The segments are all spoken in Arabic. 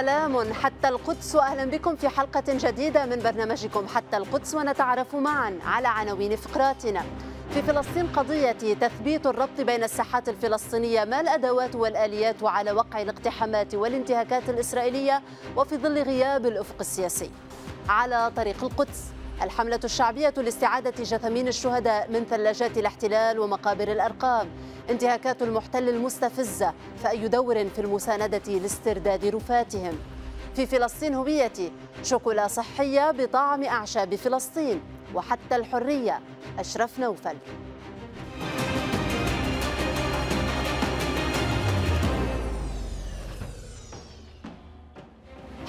سلام حتى القدس واهلا بكم في حلقه جديده من برنامجكم حتى القدس ونتعرف معا على عناوين فقراتنا. في فلسطين قضيه تثبيت الربط بين الساحات الفلسطينيه ما الادوات والاليات على وقع الاقتحامات والانتهاكات الاسرائيليه وفي ظل غياب الافق السياسي. على طريق القدس الحملة الشعبية لاستعادة جثمين الشهداء من ثلاجات الاحتلال ومقابر الأرقام انتهاكات المحتل المستفزة فأي دور في المساندة لاسترداد رفاتهم في فلسطين هويتي شوكولا صحية بطعم أعشاب فلسطين وحتى الحرية أشرف نوفل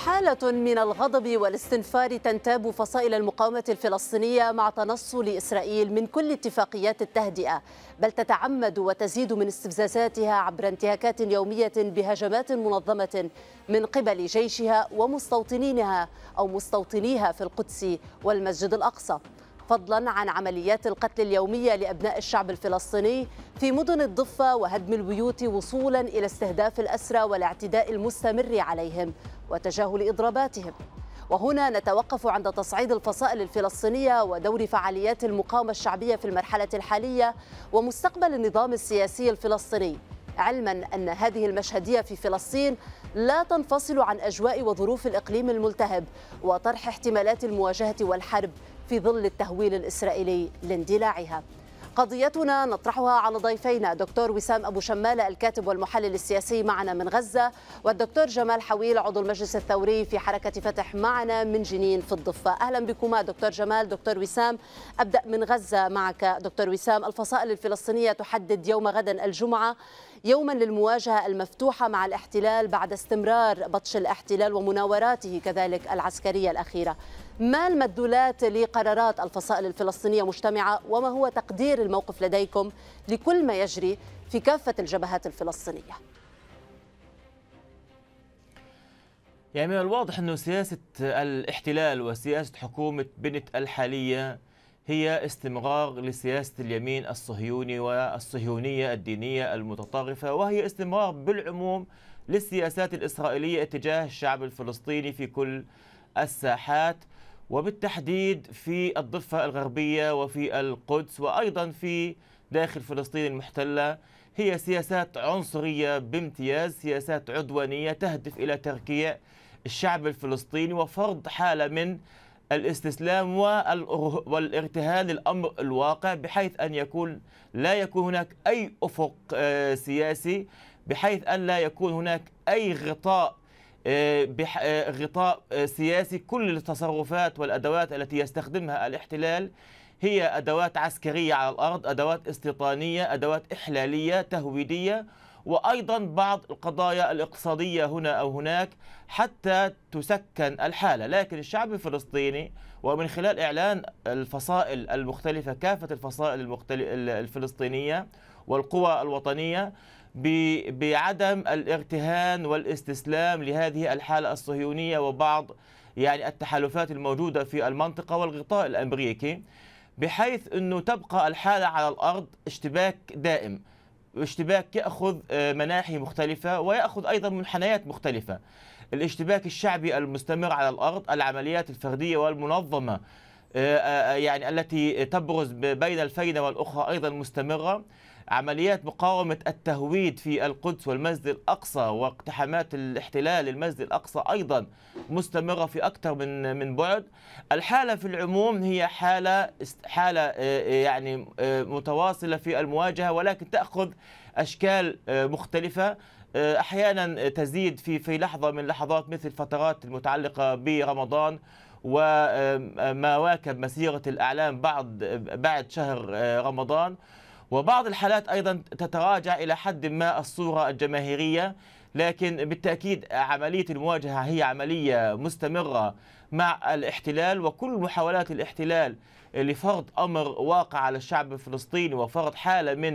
حالة من الغضب والاستنفار تنتاب فصائل المقاومة الفلسطينية مع تنصل إسرائيل من كل اتفاقيات التهدئة بل تتعمد وتزيد من استفزازاتها عبر انتهاكات يومية بهجمات منظمة من قبل جيشها ومستوطنينها أو مستوطنيها في القدس والمسجد الأقصى فضلا عن عمليات القتل اليومية لأبناء الشعب الفلسطيني في مدن الضفة وهدم البيوت وصولا إلى استهداف الأسرى والاعتداء المستمر عليهم وتجاهل إضراباتهم وهنا نتوقف عند تصعيد الفصائل الفلسطينية ودور فعاليات المقاومة الشعبية في المرحلة الحالية ومستقبل النظام السياسي الفلسطيني علما أن هذه المشهدية في فلسطين لا تنفصل عن أجواء وظروف الإقليم الملتهب وطرح احتمالات المواجهة والحرب في ظل التهويل الإسرائيلي لاندلاعها قضيتنا نطرحها على ضيفينا دكتور وسام أبو شمالة الكاتب والمحلل السياسي معنا من غزة والدكتور جمال حويل عضو المجلس الثوري في حركة فتح معنا من جنين في الضفة أهلا بكما دكتور جمال دكتور وسام أبدأ من غزة معك دكتور وسام الفصائل الفلسطينية تحدد يوم غدا الجمعة يوما للمواجهة المفتوحة مع الاحتلال بعد استمرار بطش الاحتلال ومناوراته كذلك العسكرية الأخيرة ما المدلولات لقرارات الفصائل الفلسطينية مجتمعة وما هو تقدير الموقف لديكم لكل ما يجري في كافة الجبهات الفلسطينية يعني من الواضح أن سياسة الاحتلال وسياسة حكومة بنت الحالية هي استمرار لسياسة اليمين الصهيوني والصهيونية الدينية المتطرفة وهي استمرار بالعموم للسياسات الإسرائيلية اتجاه الشعب الفلسطيني في كل الساحات وبالتحديد في الضفة الغربية وفي القدس وأيضا في داخل فلسطين المحتلة هي سياسات عنصرية بامتياز سياسات عدوانية تهدف إلى تركيع الشعب الفلسطيني وفرض حالة من الاستسلام والارتهان للأمر الواقع بحيث أن يكون لا يكون هناك أي أفق آه، سياسي بحيث أن لا يكون هناك أي غطاء بغطاء آه، آه، سياسي كل التصرفات والأدوات التي يستخدمها الاحتلال هي أدوات عسكرية على الأرض أدوات استيطانية أدوات إحلالية تهويدية وأيضا بعض القضايا الاقتصادية هنا أو هناك حتى تسكن الحالة لكن الشعب الفلسطيني ومن خلال إعلان الفصائل المختلفة كافة الفصائل الفلسطينية والقوى الوطنية بعدم الارتهان والاستسلام لهذه الحالة الصهيونية وبعض يعني التحالفات الموجودة في المنطقة والغطاء الأمريكي بحيث أنه تبقى الحالة على الأرض اشتباك دائم اشتباك يأخذ آه، مناحي مختلفة ويأخذ أيضا منحنيات مختلفة الاشتباك الشعبي المستمر على الأرض العمليات الفردية والمنظمة آه، آه، يعني التي تبرز بين الفينة والأخرى أيضا مستمرة عمليات مقاومة التهويد في القدس والمسجد الأقصى واقتحامات الاحتلال المسجد الأقصى أيضا مستمرة في أكثر من من بعد الحالة في العموم هي حالة حالة آه، آه، يعني آه، متواصلة في المواجهة ولكن تأخذ أشكال مختلفة أحيانا تزيد في في لحظة من لحظات مثل فترات المتعلقة برمضان وما واكب مسيرة الأعلام بعد بعد شهر رمضان وبعض الحالات أيضا تتراجع إلى حد ما الصورة الجماهيرية لكن بالتأكيد عملية المواجهة هي عملية مستمرة مع الاحتلال وكل محاولات الاحتلال لفرض أمر واقع على الشعب الفلسطيني وفرض حالة من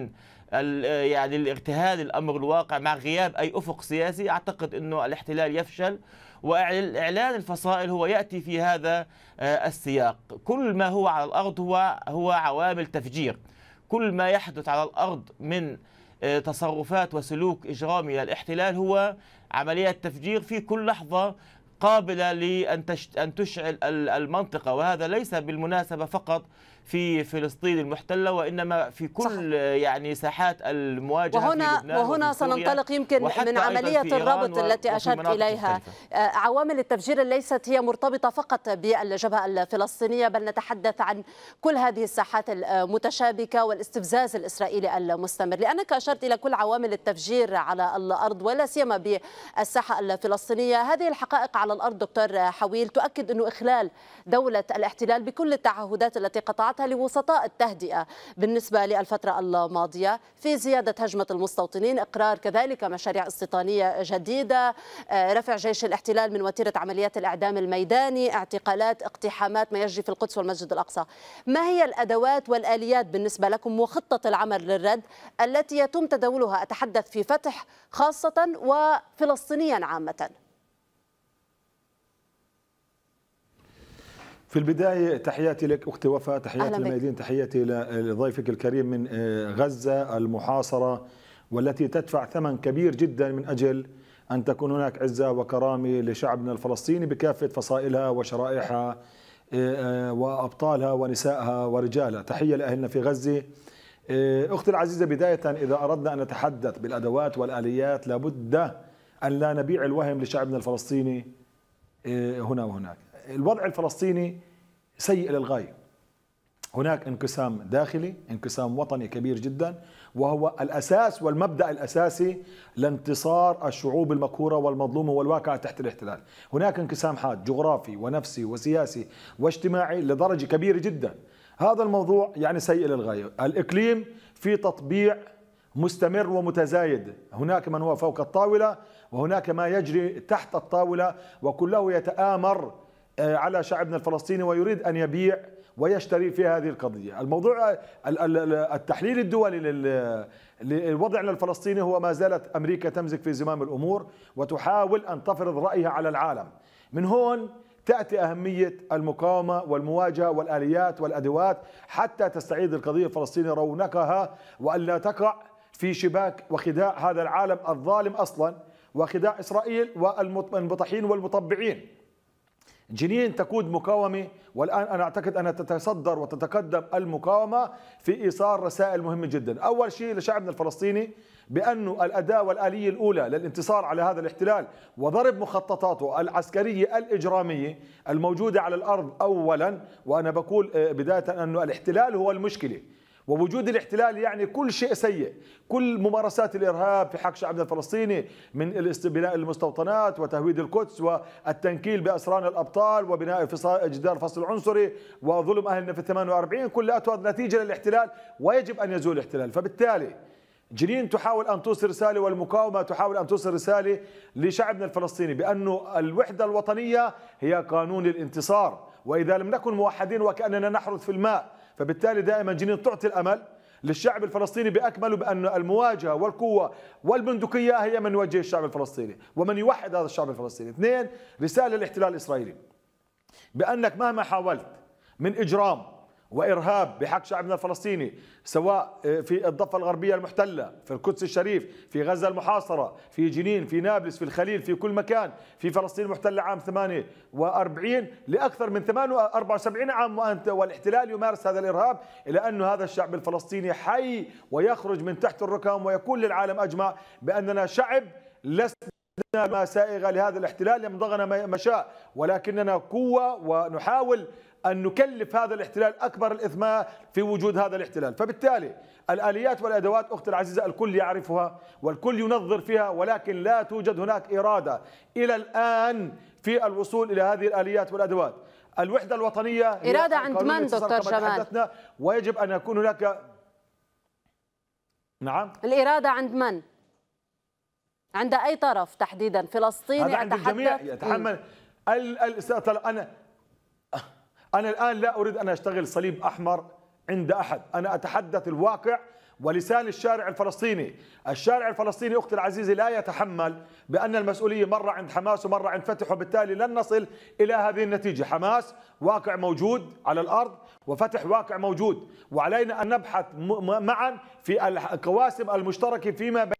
يعني الارتهاد الأمر الواقع مع غياب أي أفق سياسي أعتقد أنه الاحتلال يفشل وإعلان الفصائل هو يأتي في هذا آه، السياق كل ما هو على الأرض هو, هو عوامل تفجير كل ما يحدث على الأرض من آه، تصرفات وسلوك إجرامي للاحتلال هو عملية تفجير في كل لحظة قابلة لأن تشعل المنطقة وهذا ليس بالمناسبة فقط في فلسطين المحتله وانما في كل صح. يعني ساحات المواجهه وهنا في لبنان وهنا سننطلق يمكن من عمليه الرابط التي اشرت اليها مختلفة. آه، عوامل التفجير ليست هي مرتبطه فقط بالجبهه الفلسطينيه بل نتحدث عن كل هذه الساحات المتشابكه والاستفزاز الاسرائيلي المستمر لانك اشرت الى كل عوامل التفجير على الارض ولا سيما بالساحه الفلسطينيه هذه الحقائق على الارض دكتور حويل تؤكد انه اخلال دوله الاحتلال بكل التعهدات التي قطعت وضعتها لوسطاء التهدئة بالنسبة للفترة الماضية في زيادة هجمة المستوطنين إقرار كذلك مشاريع استيطانية جديدة آه، رفع جيش الاحتلال من وتيرة عمليات الإعدام الميداني اعتقالات اقتحامات ما يجري في القدس والمسجد الأقصى ما هي الأدوات والآليات بالنسبة لكم وخطة العمل للرد التي يتم تداولها أتحدث في فتح خاصة وفلسطينيا عامة في البداية تحياتي لك أختي وفاء تحياتي للميادين تحياتي لضيفك الكريم من آه، غزة المحاصرة والتي تدفع ثمن كبير جدا من أجل أن تكون هناك عزة وكرامة لشعبنا الفلسطيني بكافة فصائلها وشرائحها آه، آه، وأبطالها ونسائها ورجالها تحية لأهلنا في غزة أختي العزيزة بداية إذا أردنا أن نتحدث بالأدوات والآليات لابد أن لا نبيع الوهم لشعبنا الفلسطيني هنا وهناك الوضع الفلسطيني سيء للغاية هناك انقسام داخلي انقسام وطني كبير جدا وهو الأساس والمبدأ الأساسي لانتصار الشعوب المقهورة والمظلومة والواقعة تحت الاحتلال هناك انقسام حاد جغرافي ونفسي وسياسي واجتماعي لدرجة كبيرة جدا هذا الموضوع يعني سيء للغاية الإقليم في تطبيع مستمر ومتزايد هناك من هو فوق الطاولة وهناك ما يجري تحت الطاولة وكله يتآمر آه، على شعبنا الفلسطيني ويريد أن يبيع ويشتري في هذه القضية الموضوع التحليل الدولي لوضعنا الفلسطيني هو ما زالت أمريكا تمزك في زمام الأمور وتحاول أن تفرض رأيها على العالم من هون تأتي أهمية المقاومة والمواجهة والآليات والأدوات حتى تستعيد القضية الفلسطينية رونقها وألا تقع في شباك وخداع هذا العالم الظالم أصلا وخداع إسرائيل والمطحين والمطبعين جنين تقود مقاومة والآن أنا أعتقد أنها تتصدر وتتقدم المقاومة في إيصال رسائل مهمة جدا أول شيء لشعبنا الفلسطيني بانه الأداة والآلية الأولى للانتصار على هذا الاحتلال وضرب مخططاته العسكرية الإجرامية الموجودة على الأرض أولا وأنا بقول آه، بداية انه الاحتلال هو المشكلة ووجود الاحتلال يعني كل شيء سيء كل ممارسات الإرهاب في حق شعبنا الفلسطيني من استبناء المستوطنات وتهويد القدس والتنكيل بأسران الأبطال وبناء جدار فصل عنصري وظلم أهلنا في 48 كلها نتيجة للاحتلال ويجب أن يزول الاحتلال فبالتالي جنين تحاول أن توصل رسالة والمقاومة تحاول أن توصل رسالة لشعبنا الفلسطيني بأن الوحدة الوطنية هي قانون الانتصار وإذا لم نكن موحدين وكأننا نحرث في الماء فبالتالي دائما جنين تعطي الأمل للشعب الفلسطيني باكمله بان المواجهه والقوه والبندقيه هي من يوجه الشعب الفلسطيني ومن يوحد هذا الشعب الفلسطيني. اثنين رساله للاحتلال الاسرائيلي بانك مهما حاولت من اجرام وارهاب بحق شعبنا الفلسطيني سواء آه، في الضفه الغربيه المحتله في القدس الشريف في غزه المحاصره في جنين في نابلس في الخليل في كل مكان في فلسطين المحتله عام 48 لاكثر من 74 عام والاحتلال يمارس هذا الارهاب الى انه هذا الشعب الفلسطيني حي ويخرج من تحت الركام ويقول للعالم اجمع باننا شعب لسنا ما سائغه لهذا الاحتلال يمضغنا ما شاء ولكننا قوه ونحاول أن نكلف هذا الاحتلال أكبر الإثماء في وجود هذا الاحتلال فبالتالي الآليات والأدوات أختي العزيزة الكل يعرفها والكل ينظر فيها ولكن لا توجد هناك إرادة إلى الآن في الوصول إلى هذه الآليات والأدوات الوحدة الوطنية إرادة عند من دكتور جمال ويجب أن يكون هناك نعم الإرادة عند من؟ عند أي طرف تحديدا فلسطيني هذا عند الجميع يتحمل ال... ال... أنا أنا الآن لا أريد أن أشتغل صليب أحمر عند أحد أنا أتحدث الواقع ولسان الشارع الفلسطيني الشارع الفلسطيني أختي العزيزة لا يتحمل بأن المسؤولية مرة عند حماس ومرة عند فتح وبالتالي لن نصل إلى هذه النتيجة حماس واقع موجود على الأرض وفتح واقع موجود وعلينا أن نبحث معا في الكواسم المشتركة فيما بين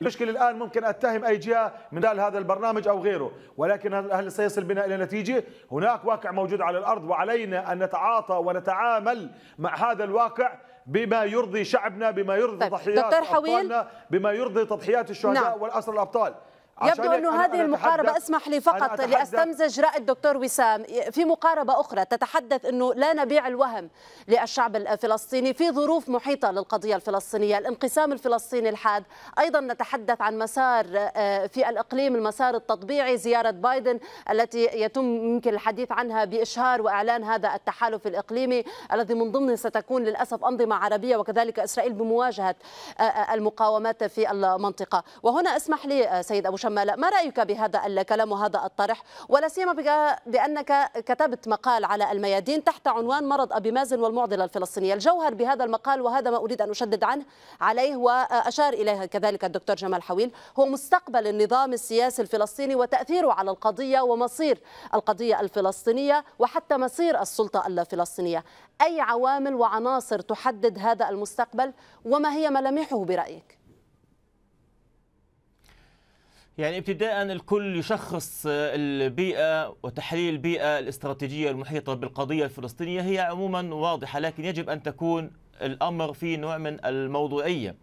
المشكل الآن ممكن أتهم أي جهة من خلال هذا البرنامج أو غيره ولكن هل سيصل بنا إلى نتيجة؟ هناك واقع موجود على الأرض وعلينا أن نتعاطى ونتعامل مع هذا الواقع بما يرضي شعبنا بما يرضي طيب. تضحيات أبطالنا بما يرضي تضحيات الشهداء نعم. والأسر الأبطال يبدو انه هذه المقاربه اسمح لي فقط لاستمزج راي الدكتور وسام في مقاربه اخرى تتحدث انه لا نبيع الوهم للشعب الفلسطيني في ظروف محيطه للقضيه الفلسطينيه، الانقسام الفلسطيني الحاد، ايضا نتحدث عن مسار آه، في الاقليم المسار التطبيعي، زياره بايدن التي يتم ممكن الحديث عنها باشهار واعلان هذا التحالف الاقليمي الذي من ضمنه ستكون للاسف انظمه عربيه وكذلك اسرائيل بمواجهه آه، آه، المقاومات في المنطقه، وهنا اسمح لي سيد ابو شمس شمالة ما رأيك بهذا الكلام وهذا الطرح ولا سيما بأنك كتبت مقال على الميادين تحت عنوان مرض أبي مازن والمعضلة الفلسطينية الجوهر بهذا المقال وهذا ما أريد أن أشدد عنه عليه وأشار إليه كذلك الدكتور جمال حويل هو مستقبل النظام السياسي الفلسطيني وتأثيره على القضية ومصير القضية الفلسطينية وحتى مصير السلطة الفلسطينية أي عوامل وعناصر تحدد هذا المستقبل وما هي ملامحه برأيك؟ يعني ابتداء الكل يشخص آه، البيئة وتحليل البيئة الاستراتيجية المحيطة بالقضية الفلسطينية هي عموما واضحة لكن يجب أن تكون الأمر في نوع من الموضوعية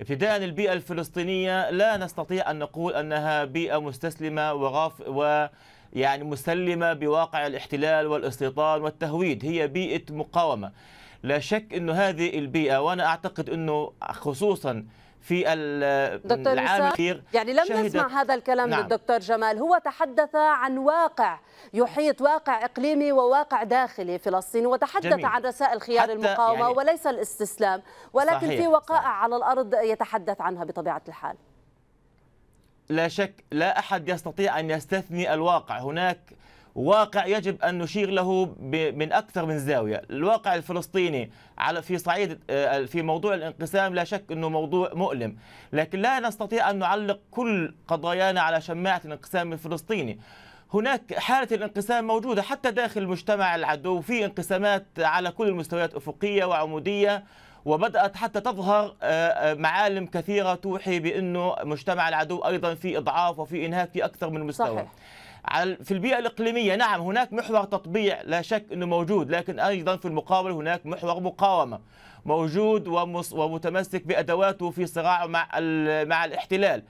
ابتداء البيئة الفلسطينية لا نستطيع أن نقول أنها بيئة مستسلمة وغاف و يعني مسلمة بواقع الاحتلال والاستيطان والتهويد هي بيئة مقاومة لا شك أن هذه البيئة وأنا أعتقد أنه خصوصاً في العام الأخير يعني لم نسمع هذا الكلام نعم. للدكتور جمال هو تحدث عن واقع يحيط واقع إقليمي وواقع داخلي فلسطيني وتحدث جميل. عن رسائل خيار المقاومة يعني وليس الاستسلام ولكن صحيح. في وقائع صحيح. على الأرض يتحدث عنها بطبيعة الحال لا شك لا أحد يستطيع أن يستثني الواقع هناك واقع يجب أن نشير له من أكثر من زاوية الواقع الفلسطيني على في صعيد آه، في موضوع الانقسام لا شك أنه موضوع مؤلم لكن لا نستطيع أن نعلق كل قضايانا على شماعة الانقسام الفلسطيني هناك حالة الانقسام موجودة حتى داخل المجتمع العدو في انقسامات على كل المستويات أفقية وعمودية وبدأت حتى تظهر آه، آه، معالم كثيرة توحي بأنه مجتمع العدو أيضا في إضعاف وفي إنهاك في أكثر من مستوى صحيح. في البيئة الإقليمية نعم هناك محور تطبيع لا شك أنه موجود لكن أيضا في المقابل هناك محور مقاومة موجود ومتمسك بأدواته في صراعه مع, مع الاحتلال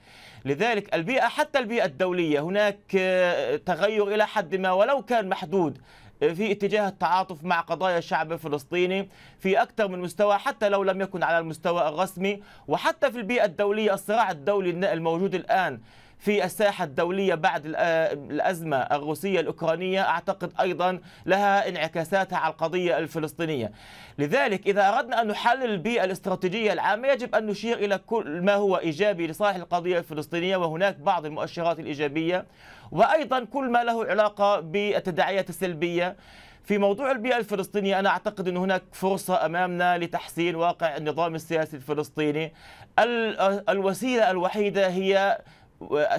لذلك البيئة حتى البيئة الدولية هناك آه، تغير إلى حد ما ولو كان محدود آه، في اتجاه التعاطف مع قضايا الشعب الفلسطيني في أكثر من مستوى حتى لو لم يكن على المستوى الرسمي وحتى في البيئة الدولية الصراع الدولي الموجود الآن في الساحة الدولية بعد آه، الأزمة الروسية الأوكرانية أعتقد أيضا لها انعكاساتها على القضية الفلسطينية لذلك إذا أردنا أن نحلل البيئة الاستراتيجية العامة يجب أن نشير إلى كل ما هو إيجابي لصالح القضية الفلسطينية وهناك بعض المؤشرات الإيجابية وأيضا كل ما له علاقة بالتداعيات السلبية في موضوع البيئة الفلسطينية أنا أعتقد أن هناك فرصة أمامنا لتحسين واقع النظام السياسي الفلسطيني آه، الوسيلة الوحيدة هي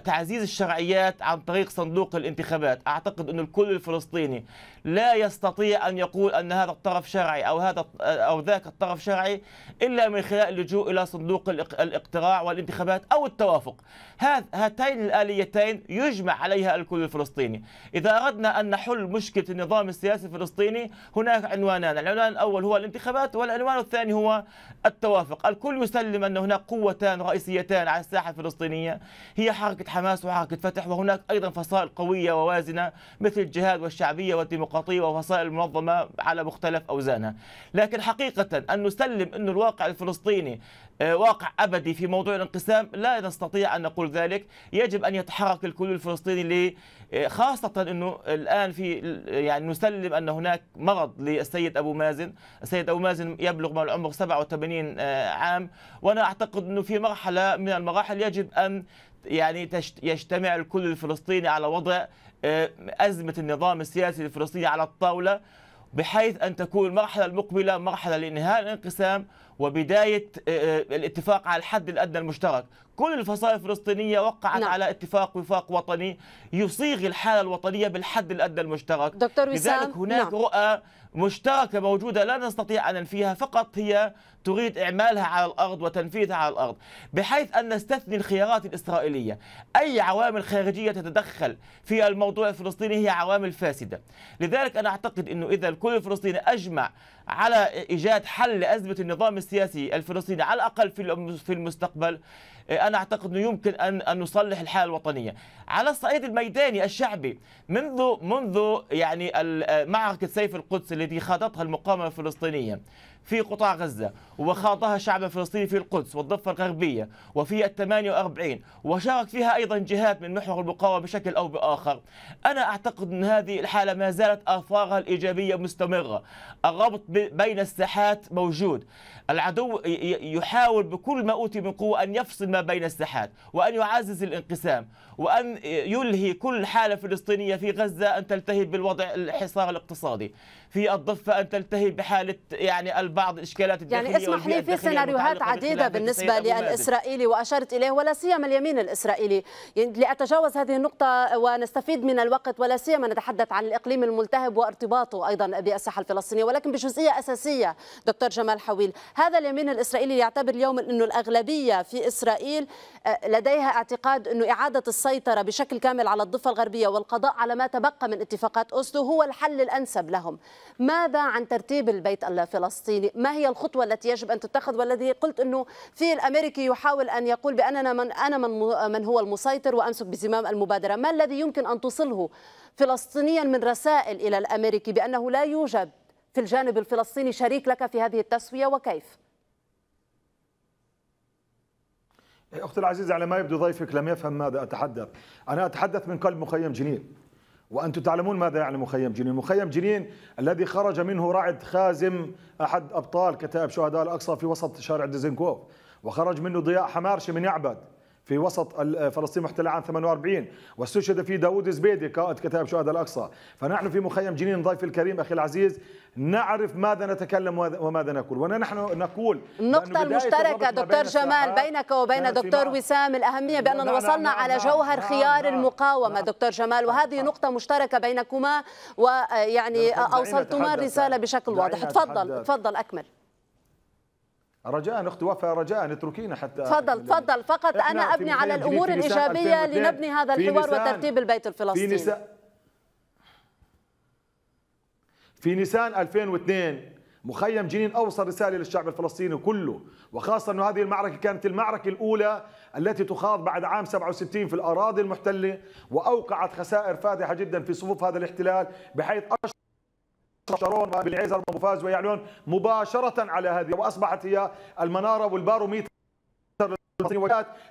تعزيز الشرعيات عن طريق صندوق الانتخابات اعتقد أن الكل الفلسطيني لا يستطيع أن يقول أن هذا الطرف شرعي أو هذا أو ذاك الطرف شرعي إلا من خلال اللجوء إلى صندوق الاقتراع والانتخابات أو التوافق هاتين الآليتين يجمع عليها الكل الفلسطيني إذا أردنا أن نحل مشكلة النظام السياسي الفلسطيني هناك عنوانان العنوان الأول هو الانتخابات والعنوان الثاني هو التوافق الكل يسلم أن هناك قوتان رئيسيتان على الساحة الفلسطينية هي حركة حماس وحركة فتح وهناك أيضا فصائل قوية ووازنة مثل الجهاد والشعبية والديمقراطية الخطية وفصائل المنظمة على مختلف أوزانها لكن حقيقة أن نسلم أن الواقع الفلسطيني آه، واقع أبدي في موضوع الانقسام لا نستطيع أن نقول ذلك يجب أن يتحرك الكل الفلسطيني آه، خاصة أنه الآن في يعني نسلم أن هناك مرض للسيد أبو مازن السيد أبو مازن يبلغ ما العمر 87 آه، عام وأنا أعتقد أنه في مرحلة من المراحل يجب أن يعني يجتمع الكل الفلسطيني على وضع آه، أزمة النظام السياسي الفلسطيني على الطاولة بحيث أن تكون المرحلة المقبلة مرحلة لإنهاء الانقسام وبداية آه، آه، الاتفاق على الحد الأدنى المشترك كل الفصائل الفلسطينية وقعت نعم. على اتفاق وفاق وطني يصيغ الحالة الوطنية بالحد الأدنى المشترك دكتور وسام لذلك هناك نعم. رؤى مشتركة موجودة لا نستطيع أن ننفيها فقط هي تريد إعمالها على الأرض وتنفيذها على الأرض بحيث أن نستثني الخيارات الإسرائيلية أي عوامل خارجية تتدخل في الموضوع الفلسطيني هي عوامل فاسدة لذلك أنا أعتقد أنه إذا الكل الفلسطيني أجمع على إيجاد حل لأزمة النظام السياسي الفلسطيني على الأقل في المستقبل آه، أنا أعتقد أنه يمكن أن أن نصلح الحالة الوطنية على الصعيد الميداني الشعبي منذ منذ يعني آه، معركة سيف القدس التي خاضتها المقاومة الفلسطينية في قطاع غزة وخاضها الشعب الفلسطيني في القدس والضفة الغربية وفي الثمانية وأربعين وشارك فيها أيضا جهات من محور المقاومة بشكل أو بآخر أنا أعتقد أن هذه الحالة ما زالت آثارها الإيجابية مستمرة الربط بين الساحات موجود العدو يحاول بكل ما أوتي من قوة أن يفصل ما بين الساحات وأن يعزز الانقسام وأن يلهي كل حالة فلسطينية في غزة أن تلتهي بالوضع الحصار الاقتصادي في الضفة أن تلتهي بحالة يعني البعض الإشكالات يعني الداخلية يعني اسمح لي في سيناريوهات عديدة بالنسبة للإسرائيلي وأشرت إليه ولا سيما اليمين الإسرائيلي لأتجاوز هذه النقطة ونستفيد من الوقت ولا سيما نتحدث عن الإقليم الملتهب وارتباطه أيضا بالساحة الفلسطينية ولكن بجزئية أساسية دكتور جمال حويل هذا اليمين الإسرائيلي يعتبر اليوم أنه الأغلبية في إسرائيل آه، لديها اعتقاد أنه إعادة الصف السيطرة بشكل كامل على الضفة الغربية والقضاء على ما تبقى من اتفاقات أوسلو هو الحل الأنسب لهم ماذا عن ترتيب البيت الفلسطيني ما هي الخطوة التي يجب أن تتخذ والذي قلت أنه في الأمريكي يحاول أن يقول بأننا من أنا من, من هو المسيطر وأمسك بزمام المبادرة ما الذي يمكن أن توصله فلسطينيا من رسائل إلى الأمريكي بأنه لا يوجد في الجانب الفلسطيني شريك لك في هذه التسوية وكيف؟ أختي العزيزة على ما يبدو ضيفك لم يفهم ماذا أتحدث أنا أتحدث من قلب مخيم جنين وأنتم تعلمون ماذا يعني مخيم جنين مخيم جنين الذي خرج منه رعد خازم أحد أبطال كتائب شهداء الأقصى في وسط شارع ديزنكوف وخرج منه ضياء حمارشي من يعبد في وسط آه، فلسطين محتلة عام 48 واستشهد في داود زبيدي قائد كتائب شهداء الأقصى فنحن في مخيم جنين ضيف الكريم أخي العزيز نعرف ماذا نتكلم وماذا نقول ونحن نقول النقطة المشتركة دكتور جمال بينك وبين نعم، دكتور وسام الأهمية بأننا نعم، نعم، وصلنا على جوهر خيار المقاومة دكتور جمال وهذه نقطة مشتركة بينكما ويعني أوصلتما الرسالة بشكل واضح تفضل تفضل أكمل رجاء اخت وفاء رجاء اتركينا حتى تفضل تفضل فقط انا ابني على الامور الايجابيه لنبني هذا الحوار وترتيب البيت الفلسطيني في نساء في نيسان 2002 مخيم جنين أوصل رسالة للشعب الفلسطيني كله وخاصة انه هذه المعركة كانت المعركة الأولى التي تخاض بعد عام 67 في الأراضي المحتلة وأوقعت خسائر فادحة جدا في صفوف هذا الاحتلال بحيث شارون بالعيزر وابو فاز ويعلون مباشره على هذه واصبحت هي المناره والباروميتر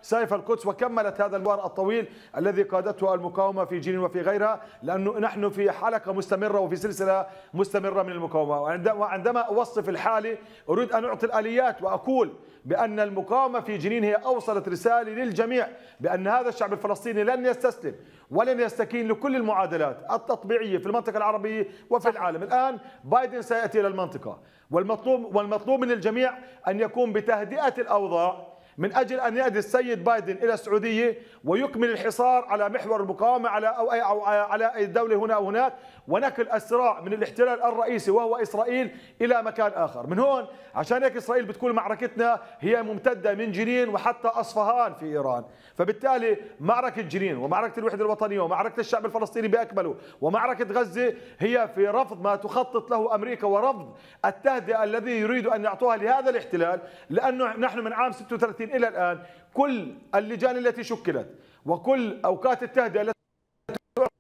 سيف القدس وكملت هذا الوار الطويل الذي قادته المقاومة في جنين وفي غيرها لأنه نحن في حلقة مستمرة وفي سلسلة مستمرة من المقاومة وعندما أوصف الحاله أريد أن أعطي الآليات وأقول بأن المقاومة في جنين هي أوصلت رسالة للجميع بأن هذا الشعب الفلسطيني لن يستسلم ولن يستكين لكل المعادلات التطبيعية في المنطقة العربية وفي العالم الآن بايدن سيأتي إلى المنطقة والمطلوب, والمطلوب من الجميع أن يقوم بتهدئة الأوضاع من أجل أن يأتي السيد بايدن إلى السعودية ويكمل الحصار على محور المقاومة على أو أي أو على أي دولة هنا أو هناك ونقل الصراع من الاحتلال الرئيسي وهو إسرائيل إلى مكان آخر من هون عشان هيك إسرائيل بتكون معركتنا هي ممتدة من جنين وحتى أصفهان في إيران فبالتالي معركة جنين ومعركة الوحدة الوطنية ومعركة الشعب الفلسطيني بأكمله ومعركة غزة هي في رفض ما تخطط له أمريكا ورفض التهدئة الذي يريد أن يعطوها لهذا الاحتلال لأنه نحن من عام 36 السوريين الى الان كل اللجان التي شكلت وكل اوقات التهدئه التي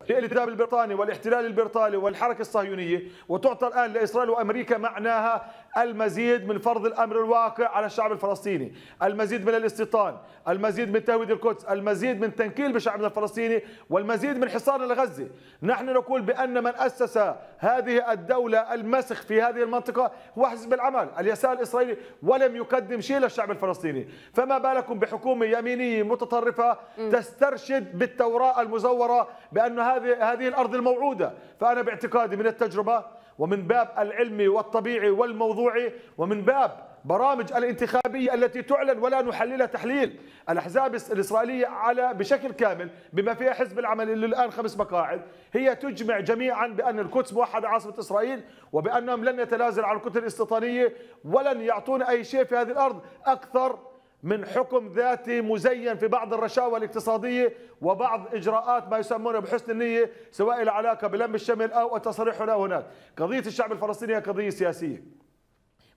للانتداب البريطاني والاحتلال البريطاني والحركه الصهيونيه وتعطى الان لاسرائيل وامريكا معناها المزيد من فرض الامر الواقع على الشعب الفلسطيني، المزيد من الاستيطان، المزيد من تهويد القدس، المزيد من تنكيل بشعبنا الفلسطيني، والمزيد من حصارنا لغزه، نحن نقول بان من اسس هذه الدوله المسخ في هذه المنطقه هو حزب العمل، اليسار الاسرائيلي ولم يقدم شيء للشعب الفلسطيني، فما بالكم بحكومه يمينيه متطرفه تسترشد بالتوراه المزوره بان هذه هذه الارض الموعوده، فانا باعتقادي من التجربه ومن باب العلمي والطبيعي والموضوعي ومن باب برامج الانتخابية التي تعلن ولا نحللها تحليل الأحزاب الإسرائيلية على بشكل كامل بما فيها حزب العمل اللي الآن خمس مقاعد هي تجمع جميعا بأن القدس موحدة عاصمة إسرائيل وبأنهم لن يتنازل عن الكتل الاستيطانية ولن يعطون أي شيء في هذه الأرض أكثر من حكم ذاتي مزين في بعض الرشاوى الاقتصادية وبعض إجراءات ما يسمونه بحسن النية سواء العلاقة بلم الشمل أو التصريح هنا وهناك قضية الشعب الفلسطيني هي قضية سياسية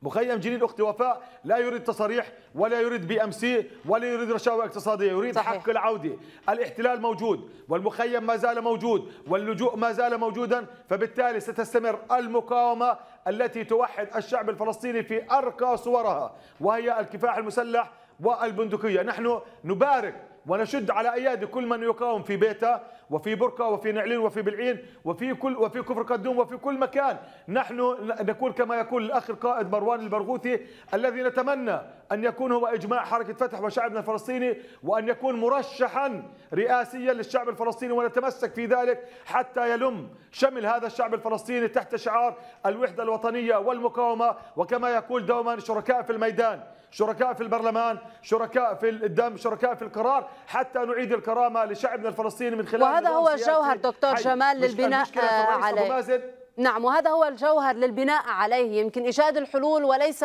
مخيم جنين اختي وفاء لا يريد تصريح ولا يريد بي ام سي ولا يريد رشاوى اقتصاديه، يريد صحيح. حق العوده، الاحتلال موجود والمخيم ما زال موجود واللجوء ما زال موجودا، فبالتالي ستستمر المقاومه التي توحد الشعب الفلسطيني في ارقى صورها وهي الكفاح المسلح والبندقية نحن نبارك ونشد على أيادي كل من يقاوم في بيته وفي برقة وفي نعلين وفي بالعين وفي كل وفي كفر قدوم وفي كل مكان نحن نكون كما يقول الأخ القائد مروان البرغوثي الذي نتمنى أن يكون هو إجماع حركة فتح وشعبنا الفلسطيني وأن يكون مرشحا رئاسيا للشعب الفلسطيني ونتمسك في ذلك حتى يلم شمل هذا الشعب الفلسطيني تحت شعار الوحدة الوطنية والمقاومة وكما يقول دوما شركاء في الميدان شركاء في البرلمان شركاء في الدم شركاء في القرار حتى نعيد الكرامة لشعبنا الفلسطيني من خلال وهذا هو الجوهر دكتور جمال للبناء عليه نعم وهذا هو الجوهر للبناء عليه يمكن إيجاد الحلول وليس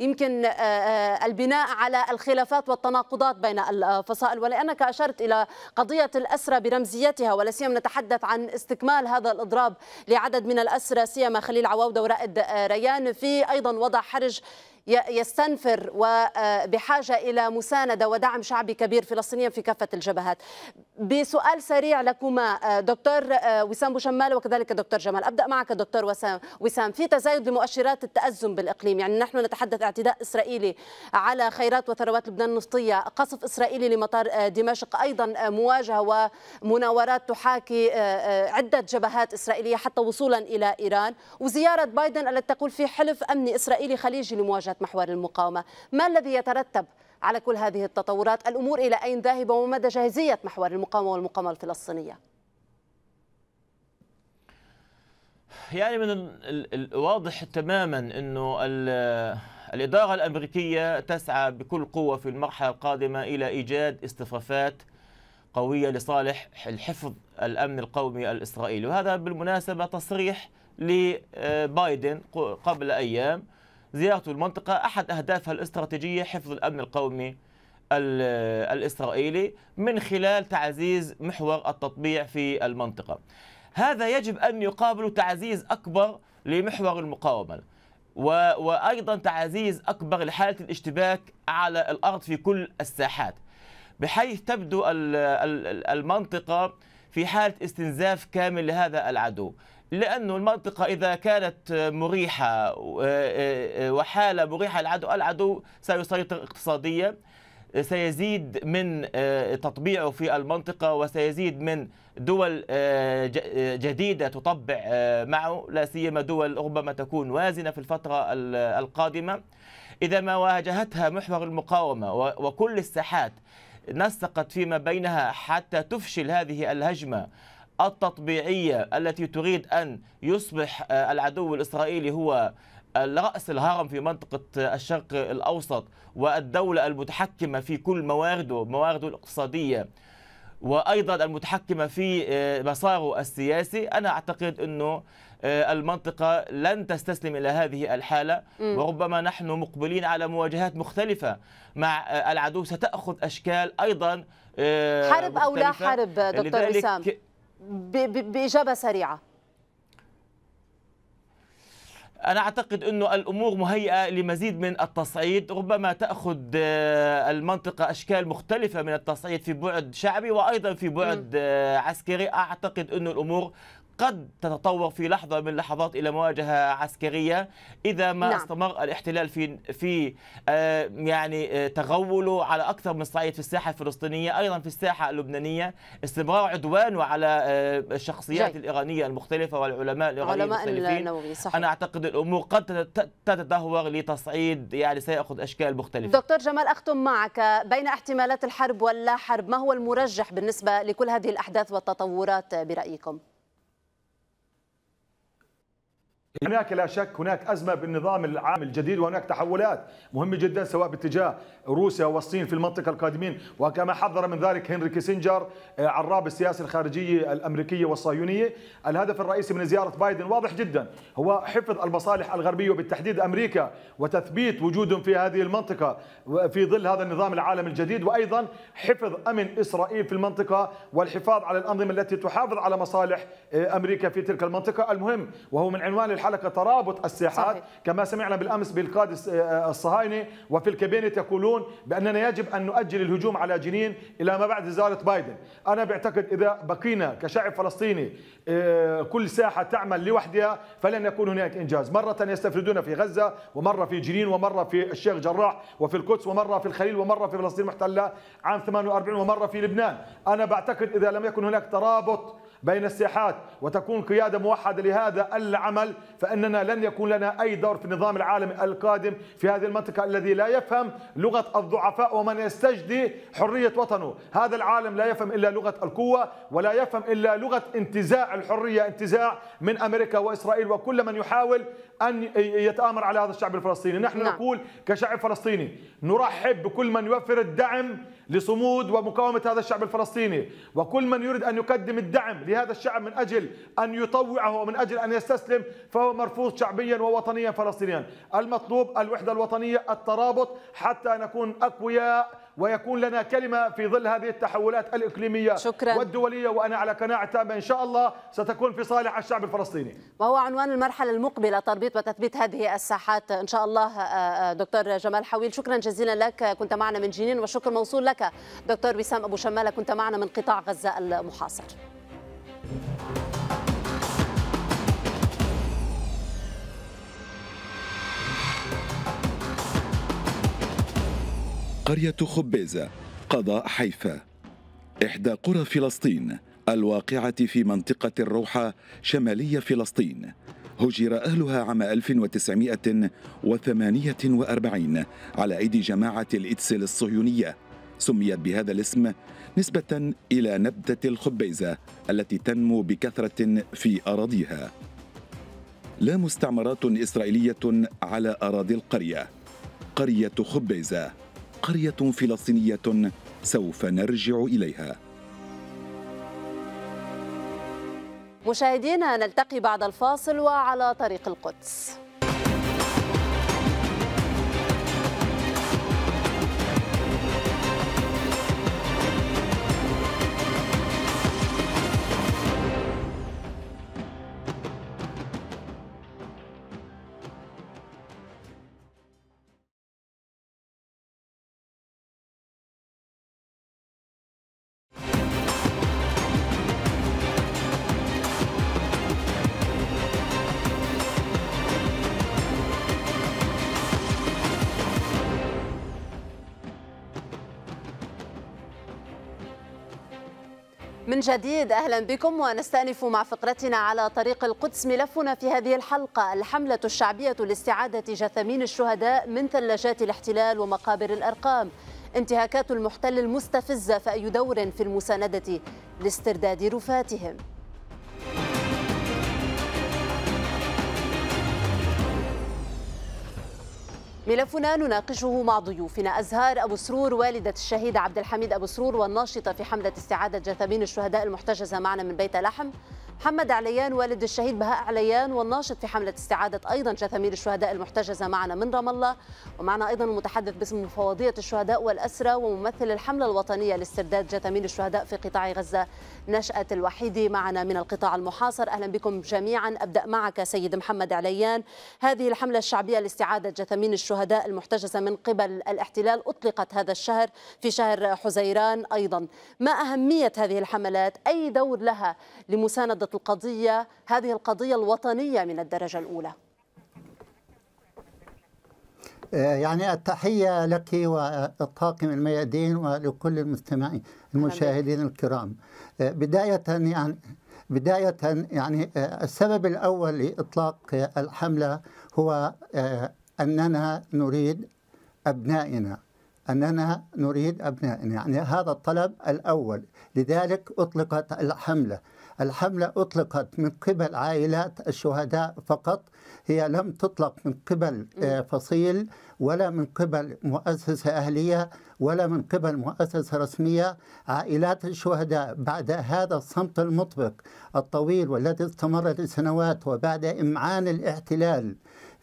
يمكن آه، آه، البناء على الخلافات والتناقضات بين الفصائل ولأنك أشرت إلى قضية الأسرة برمزيتها ولا سيما نتحدث عن استكمال هذا الإضراب لعدد من الأسرى سيما خليل عواودة ورائد آه، ريان في أيضا وضع حرج يستنفر وبحاجة آه، إلى مساندة ودعم شعبي كبير فلسطينيا في كافة الجبهات بسؤال سريع لكما آه، دكتور آه، وسام بوشمال وكذلك دكتور جمال أبدأ معك دكتور وسام في تزايد لمؤشرات التأزم بالإقليم يعني نحن نتحدث اعتداء إسرائيلي على خيرات وثروات لبنان النفطية قصف إسرائيلي لمطار دمشق أيضا مواجهة ومناورات تحاكي عدة جبهات إسرائيلية حتى وصولا إلى إيران وزيارة بايدن التي تقول في حلف أمني إسرائيلي خليجي لمواجهة ورشة محور المقاومة ما الذي يترتب على كل هذه التطورات الأمور إلى أين ذاهبة ومدى جاهزية محور المقاومة والمقاومة الفلسطينية يعني من الواضح تماما أنه الإدارة الأمريكية تسعى بكل قوة في المرحلة القادمة إلى إيجاد استفافات قوية لصالح الحفظ الأمن القومي الإسرائيلي وهذا بالمناسبة تصريح لبايدن قبل أيام زيارة المنطقة أحد أهدافها الاستراتيجية حفظ الأمن القومي الإسرائيلي من خلال تعزيز محور التطبيع في المنطقة هذا يجب أن يقابل تعزيز أكبر لمحور المقاومة وأيضا تعزيز أكبر لحالة الاشتباك على الأرض في كل الساحات بحيث تبدو المنطقة في حالة استنزاف كامل لهذا العدو لأنه المنطقة إذا كانت مريحة آه، آه، آه، وحالة مريحة للعدو العدو سيسيطر اقتصاديا سيزيد من تطبيعه في المنطقة وسيزيد من دول جديدة تطبع معه لا سيما دول ربما تكون وازنة في الفترة القادمة إذا ما واجهتها محور المقاومة وكل الساحات نسقت فيما بينها حتى تفشل هذه الهجمة التطبيعية التي تريد أن يصبح آه، العدو الإسرائيلي هو آه، رأس الهرم في منطقة آه، الشرق الأوسط والدولة المتحكمة في كل موارده موارده الاقتصادية وأيضا المتحكمة في مساره السياسي أنا أعتقد أنه المنطقة لن تستسلم إلى هذه الحالة وربما نحن مقبلين على مواجهات مختلفة مع العدو ستأخذ أشكال أيضا حرب أو لا حرب دكتور وسام باجابه سريعه أنا أعتقد أنه الأمور مهيئة لمزيد من التصعيد ربما تأخذ آه، المنطقة أشكال مختلفة من التصعيد في بعد شعبي وأيضا في بعد آه، عسكري أعتقد أنه الأمور قد تتطور في لحظة من اللحظات إلى مواجهة عسكرية إذا ما نعم. استمر الاحتلال في في آه، يعني آه، تغوله على أكثر من صعيد في الساحة الفلسطينية أيضا في الساحة اللبنانية استمرار عدوانه على آه، الشخصيات جاي. الإيرانية المختلفة والعلماء الإيرانيين علماء صحيح. أنا أعتقد الأمور قد تتدهور لتصعيد يعني سيأخذ أشكال مختلفة دكتور جمال أختم معك بين احتمالات الحرب واللا حرب ما هو المرجح بالنسبة لكل هذه الأحداث والتطورات برأيكم؟ هناك لا شك هناك أزمة بالنظام العام الجديد وهناك تحولات مهمة جدا سواء باتجاه روسيا والصين في المنطقة القادمين وكما حذر من ذلك هنري كيسنجر آه، عراب السياسة الخارجية الأمريكية والصهيونية الهدف الرئيسي من زيارة بايدن واضح جدا هو حفظ المصالح الغربية وبالتحديد أمريكا وتثبيت وجودهم في هذه المنطقة في ظل هذا النظام العالمي الجديد وأيضا حفظ أمن إسرائيل في المنطقة والحفاظ على الأنظمة التي تحافظ على مصالح آه، أمريكا في تلك المنطقة المهم وهو من عنوان الحق حلقة ترابط الساحات صحيح. كما سمعنا بالأمس بالقادس آه، آه، الصهاينة وفي الكابينت يقولون بأننا يجب أن نؤجل الهجوم على جنين إلى ما بعد زيارة بايدن أنا بعتقد إذا بقينا كشعب فلسطيني آه، كل ساحة تعمل لوحدها فلن يكون هناك إنجاز مرة يستفردون في غزة ومرة في جنين ومرة في الشيخ جراح وفي القدس ومرة في الخليل ومرة في فلسطين المحتلة عام 48 ومرة في لبنان أنا بعتقد إذا لم يكن هناك ترابط بين الساحات وتكون قيادة موحدة لهذا العمل فإننا لن يكون لنا أي دور في النظام العالمي القادم في هذه المنطقة الذي لا يفهم لغة الضعفاء ومن يستجدي حرية وطنه هذا العالم لا يفهم إلا لغة القوة ولا يفهم إلا لغة انتزاع الحرية انتزاع من أمريكا وإسرائيل وكل من يحاول أن يتآمر على هذا الشعب الفلسطيني نحن نعم. نقول كشعب فلسطيني نرحب بكل من يوفر الدعم لصمود ومقاومة هذا الشعب الفلسطيني وكل من يريد أن يقدم الدعم لهذا الشعب من أجل أن يطوعه ومن أجل أن يستسلم فهو مرفوض شعبيا ووطنيا فلسطينيا المطلوب الوحدة الوطنية الترابط حتى نكون أقوياء ويكون لنا كلمة في ظل هذه التحولات الإقليمية شكرا. والدولية وأنا على قناعة تامة إن شاء الله ستكون في صالح الشعب الفلسطيني وهو عنوان المرحلة المقبلة تربيط وتثبيت هذه الساحات إن شاء الله آه، آه، دكتور جمال حويل شكرا جزيلا لك كنت معنا من جنين والشكر موصول لك دكتور وسام أبو شمالة كنت معنا من قطاع غزة المحاصر قرية خبيزة قضاء حيفا إحدى قرى فلسطين الواقعة في منطقة الروحة شمالية فلسطين هجر أهلها عام 1948 على أيدي جماعة الإتسل الصهيونية سميت بهذا الاسم نسبة إلى نبتة الخبيزة التي تنمو بكثرة في أراضيها لا مستعمرات إسرائيلية على أراضي القرية قرية خبيزة قرية فلسطينية سوف نرجع إليها مشاهدينا نلتقي بعد الفاصل وعلى طريق القدس من جديد اهلا بكم ونستأنف مع فقرتنا على طريق القدس ملفنا في هذه الحلقه الحمله الشعبيه لاستعاده جثامين الشهداء من ثلاجات الاحتلال ومقابر الارقام انتهاكات المحتل المستفزه فاي دور في المسانده لاسترداد رفاتهم ملفنا نناقشه مع ضيوفنا أزهار أبو سرور والدة الشهيد عبد الحميد أبو سرور والناشطة في حملة استعادة جثامين الشهداء المحتجزة معنا من بيت لحم محمد عليان والد الشهيد بهاء عليان والناشط في حملة استعادة أيضا جثامير الشهداء المحتجزة معنا من رام الله ومعنا أيضا المتحدث باسم مفوضية الشهداء والأسرى وممثل الحملة الوطنية لاسترداد جثامير الشهداء في قطاع غزة نشأة الوحيدي معنا من القطاع المحاصر أهلا بكم جميعا أبدأ معك سيد محمد عليان هذه الحملة الشعبية لاستعادة جثامين الشهداء المحتجزة من قبل الاحتلال أطلقت هذا الشهر في شهر حزيران أيضا ما أهمية هذه الحملات أي دور لها لمساندة تعتبر القضية هذه القضية الوطنية من الدرجة الأولى آه، يعني التحية لك والطاقم الميادين ولكل المستمعين المشاهدين الكرام آه، بداية يعني بداية يعني آه، السبب الأول لإطلاق الحملة هو أننا نريد أبنائنا أننا نريد أبنائنا يعني هذا الطلب الأول لذلك أطلقت الحملة الحملة أطلقت من قبل عائلات الشهداء فقط هي لم تطلق من قبل آه، فصيل ولا من قبل مؤسسة أهلية ولا من قبل مؤسسة رسمية عائلات الشهداء بعد هذا الصمت المطبق الطويل والذي استمر لسنوات وبعد إمعان الاحتلال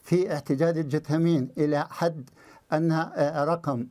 في احتجاج الجثامين إلى حد أن آه، رقم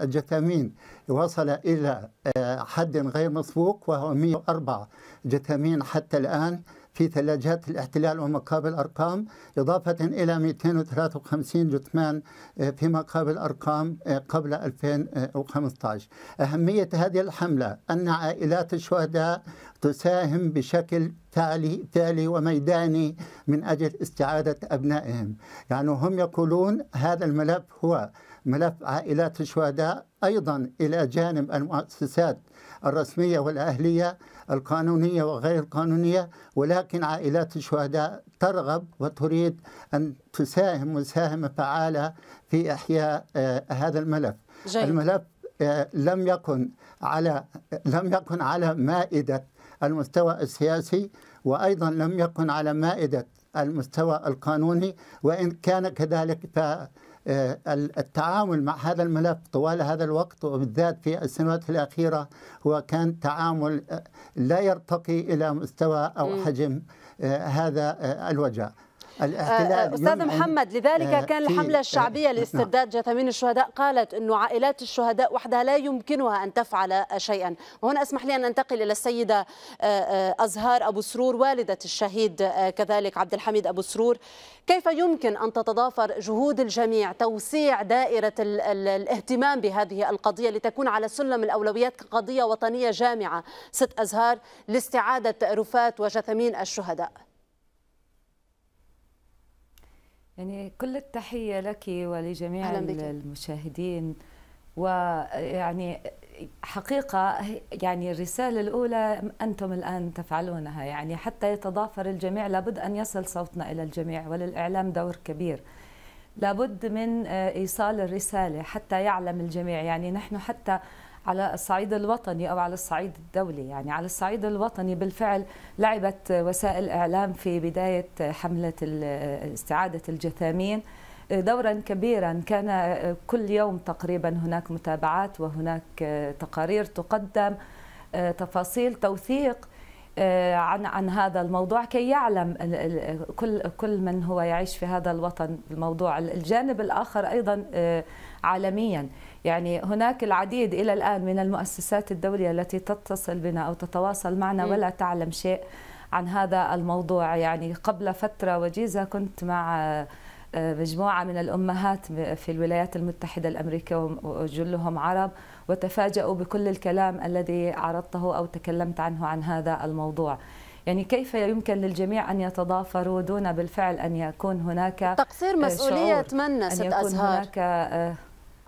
الجثامين وصل إلى آه، حد غير مسبوق وهو 104 جثامين حتى الآن في ثلاجات الاحتلال ومقابل أرقام إضافة إلى 253 جثمان آه، في مقابل أرقام آه، قبل 2015 أهمية هذه الحملة أن عائلات الشهداء تساهم بشكل فعلي فعلي وميداني من أجل استعادة أبنائهم يعني هم يقولون هذا الملف هو ملف عائلات الشهداء أيضا إلى جانب المؤسسات الرسمية والأهلية القانونية وغير القانونية ولكن عائلات الشهداء ترغب وتريد أن تساهم مساهمة فعالة في إحياء آه، هذا الملف جيد. الملف آه، لم يكن على لم يكن على مائدة المستوى السياسي وأيضا لم يكن على مائدة المستوى القانوني وإن كان كذلك ف آه، التعامل مع هذا الملف طوال هذا الوقت وبالذات في السنوات الأخيرة هو كان تعامل آه، لا يرتقي إلى مستوى أو حجم آه، هذا الوجع الاحتلال آه، آه، استاذ محمد لذلك آه، كان الحمله الشعبيه نعم. لاسترداد جثامين الشهداء قالت انه عائلات الشهداء وحدها لا يمكنها ان تفعل شيئا وهنا اسمح لي ان انتقل الى السيده ازهار ابو سرور والده الشهيد كذلك عبد الحميد ابو سرور كيف يمكن ان تتضافر جهود الجميع توسيع دائره الاهتمام بهذه القضيه لتكون على سلم الاولويات كقضيه وطنيه جامعه ست ازهار لاستعاده رفات وجثامين الشهداء يعني كل التحية لك ولجميع المشاهدين ويعني حقيقة يعني الرسالة الأولى أنتم الآن تفعلونها يعني حتى يتضافر الجميع لابد أن يصل صوتنا إلى الجميع وللإعلام دور كبير لابد من آه، إيصال الرسالة حتى يعلم الجميع يعني نحن حتى على الصعيد الوطني أو على الصعيد الدولي يعني على الصعيد الوطني بالفعل لعبت وسائل الإعلام في بداية حملة استعادة الجثامين دورا كبيرا كان كل يوم تقريبا هناك متابعات وهناك تقارير تقدم تفاصيل توثيق آه، عن عن هذا الموضوع كي يعلم كل كل من هو يعيش في هذا الوطن الموضوع الجانب الاخر ايضا آه، عالميا يعني هناك العديد إلى الآن من المؤسسات الدولية التي تتصل بنا أو تتواصل معنا ولا تعلم شيء عن هذا الموضوع يعني قبل فترة وجيزة كنت مع آه، مجموعة من الأمهات في الولايات المتحدة الأمريكية وجلهم عرب وتفاجؤوا بكل الكلام الذي عرضته أو تكلمت عنه عن هذا الموضوع يعني كيف يمكن للجميع أن يتضافروا دون بالفعل أن يكون هناك تقصير مسؤولية من ست أزهار هناك آه،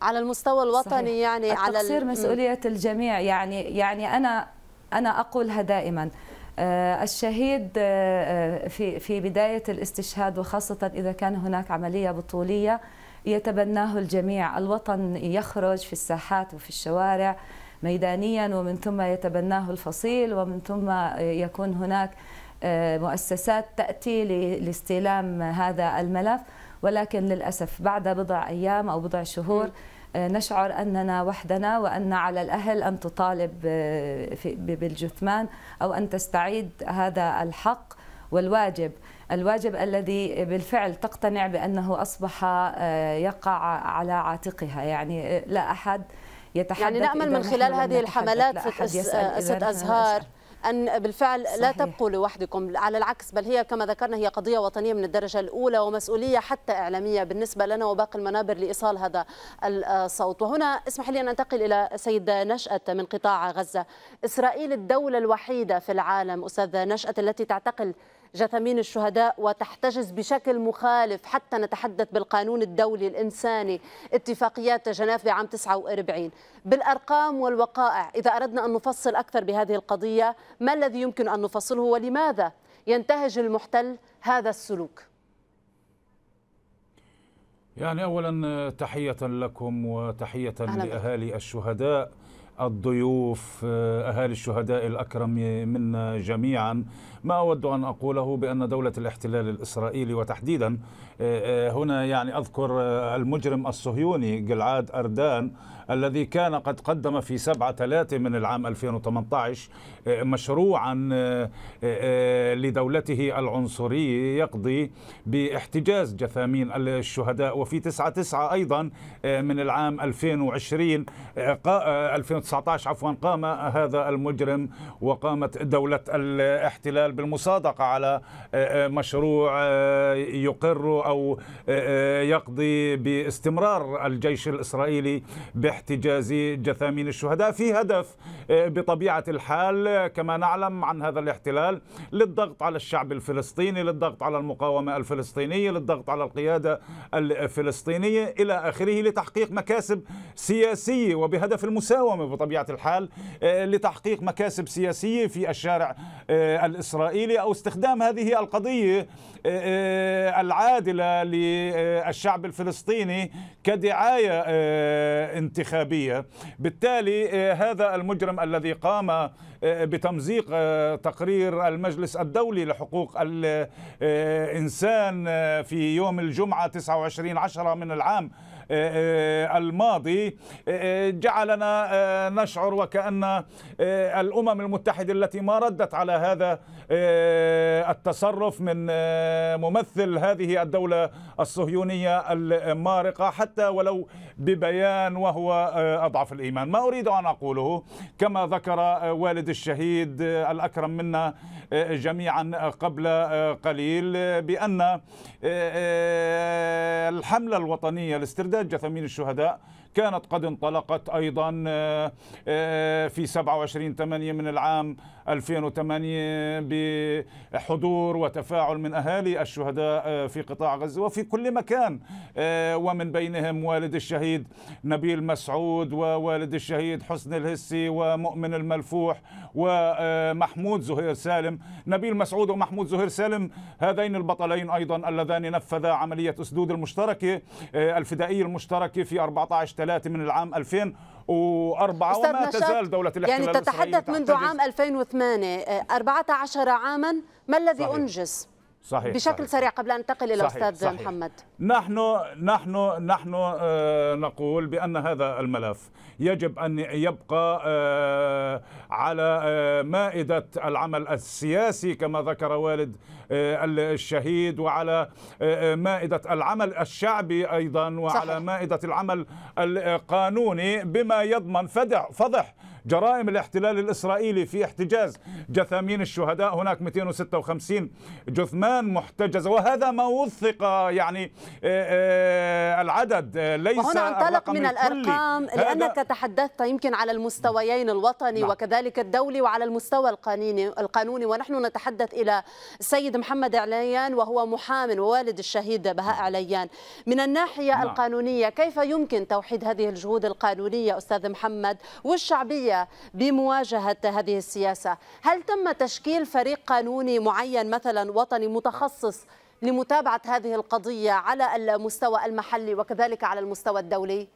على المستوى الوطني صحيح. يعني على تصير مسؤوليه الجميع يعني يعني انا انا اقولها دائما آه، الشهيد آه، آه، في في بدايه الاستشهاد وخاصه اذا كان هناك عمليه بطوليه يتبناه الجميع الوطن يخرج في الساحات وفي الشوارع ميدانيا ومن ثم يتبناه الفصيل ومن ثم يكون هناك مؤسسات تاتي لاستلام هذا الملف ولكن للأسف بعد بضع أيام أو بضع شهور آه، نشعر أننا وحدنا وأن على الأهل أن تطالب آه، بالجثمان أو أن تستعيد هذا الحق والواجب الواجب الذي بالفعل تقتنع بأنه أصبح آه، يقع على عاتقها يعني لا أحد يتحدث يعني نأمل من خلال هذه الحملات ست أزهار أن بالفعل صحيح. لا تبقوا لوحدكم على العكس بل هي كما ذكرنا هي قضية وطنية من الدرجة الأولى ومسؤولية حتى إعلامية بالنسبة لنا وباقي المنابر لإيصال هذا الصوت وهنا اسمح لي أن أنتقل إلى سيدة نشأت من قطاع غزة إسرائيل الدولة الوحيدة في العالم أستاذ نشأت التي تعتقل جثامين الشهداء وتحتجز بشكل مخالف حتى نتحدث بالقانون الدولي الإنساني اتفاقيات جنيف بعام 49 بالأرقام والوقائع إذا أردنا أن نفصل أكثر بهذه القضية ما الذي يمكن أن نفصله ولماذا ينتهج المحتل هذا السلوك يعني أولا تحية لكم وتحية لأهالي الشهداء الضيوف أهالي الشهداء الأكرم منا جميعا ما أود أن أقوله بأن دولة الاحتلال الإسرائيلي وتحديدا آه، آه، هنا يعني أذكر آه، المجرم الصهيوني جلعاد أردان الذي كان قد قدم في 7 3 من العام 2018 مشروعا لدولته العنصري يقضي باحتجاز جثامين الشهداء وفي 9 9 أيضا من العام 2020 2019 عفوا قام هذا المجرم وقامت دولة الاحتلال بالمصادقة على آه، آه، مشروع آه، يقر أو يقضي باستمرار الجيش الإسرائيلي باحتجاز جثامين الشهداء في هدف بطبيعة الحال كما نعلم عن هذا الاحتلال للضغط على الشعب الفلسطيني للضغط على المقاومة الفلسطينية للضغط على القيادة الفلسطينية إلى آخره لتحقيق مكاسب سياسية وبهدف المساومة بطبيعة الحال لتحقيق مكاسب سياسية في الشارع الإسرائيلي الإسرائيلي أو استخدام هذه القضية آه، آه، العادلة للشعب الفلسطيني كدعاية آه، انتخابية بالتالي هذا المجرم الذي قام بتمزيق تقرير المجلس الدولي لحقوق الإنسان في يوم الجمعة 29 عشرة من العام آه، آه، الماضي آه، جعلنا نشعر وكأن الأمم المتحدة التي ما ردت على هذا التصرف من ممثل هذه الدولة الصهيونية المارقة حتى ولو ببيان وهو أضعف الإيمان ما أريد أن أقوله كما ذكر والد الشهيد الأكرم منا جميعا قبل قليل بأن الحملة الوطنية الاسترداد الشهداء جثامين الشهداء كانت قد انطلقت أيضا آه، آه، في 27 8 من العام 2008 بحضور وتفاعل من أهالي الشهداء آه، في قطاع غزة وفي كل مكان آه، ومن بينهم والد الشهيد نبيل مسعود ووالد الشهيد حسن الهسي ومؤمن الملفوح ومحمود آه، زهير سالم نبيل مسعود ومحمود زهير سالم هذين البطلين أيضا اللذان نفذا عملية أسدود المشتركة الفدائيه المشتركة في 14 3 من العام 2000 وأربعة وما تزال دولة الاحتلال يعني تتحدث منذ عام 2008 14 عاما ما الذي صحيح. أنجز؟ صحيح بشكل صحيح. سريع قبل ان انتقل الى الاستاذ صحيح. محمد نحن نحن نحن آه، نقول بان هذا الملف يجب ان يبقى آه، على آه، مائده العمل السياسي كما ذكر والد الشهيد وعلى مائده العمل الشعبي ايضا وعلى صحيح. مائده العمل القانوني بما يضمن فضح فضح جرائم الاحتلال الإسرائيلي في احتجاز جثامين الشهداء هناك 256 جثمان محتجزة وهذا ما وثق يعني آه، آه، العدد آه، ليس هنا انطلق من الأرقام لأنك تحدثت يمكن على المستويين الوطني نعم. وكذلك الدولي وعلى المستوى القانوني القانوني ونحن نتحدث إلى سيد محمد عليان وهو محام ووالد الشهيد بهاء نعم. عليان من الناحية نعم. القانونية كيف يمكن توحيد هذه الجهود القانونية أستاذ محمد والشعبية بمواجهة هذه السياسة هل تم تشكيل فريق قانوني معين مثلا وطني متخصص لمتابعة هذه القضية على المستوى المحلي وكذلك على المستوى الدولي؟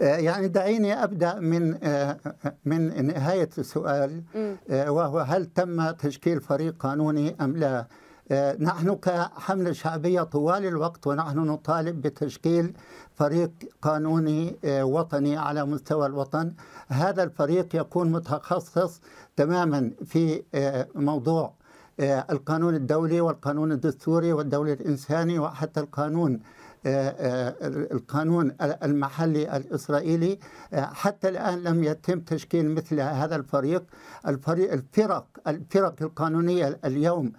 آه، يعني دعيني ابدا من آه، آه، من نهايه السؤال وهو هل تم تشكيل فريق قانوني ام لا؟ نحن كحملة شعبية طوال الوقت ونحن نطالب بتشكيل فريق قانوني آه، وطني على مستوى الوطن هذا الفريق يكون متخصص تماما في آه، موضوع آه، القانون الدولي والقانون الدستوري والدولي الإنساني وحتى القانون آه، آه، القانون المحلي الإسرائيلي آه، حتى الآن لم يتم تشكيل مثل هذا الفريق الفريق الفرق الفرق القانونية اليوم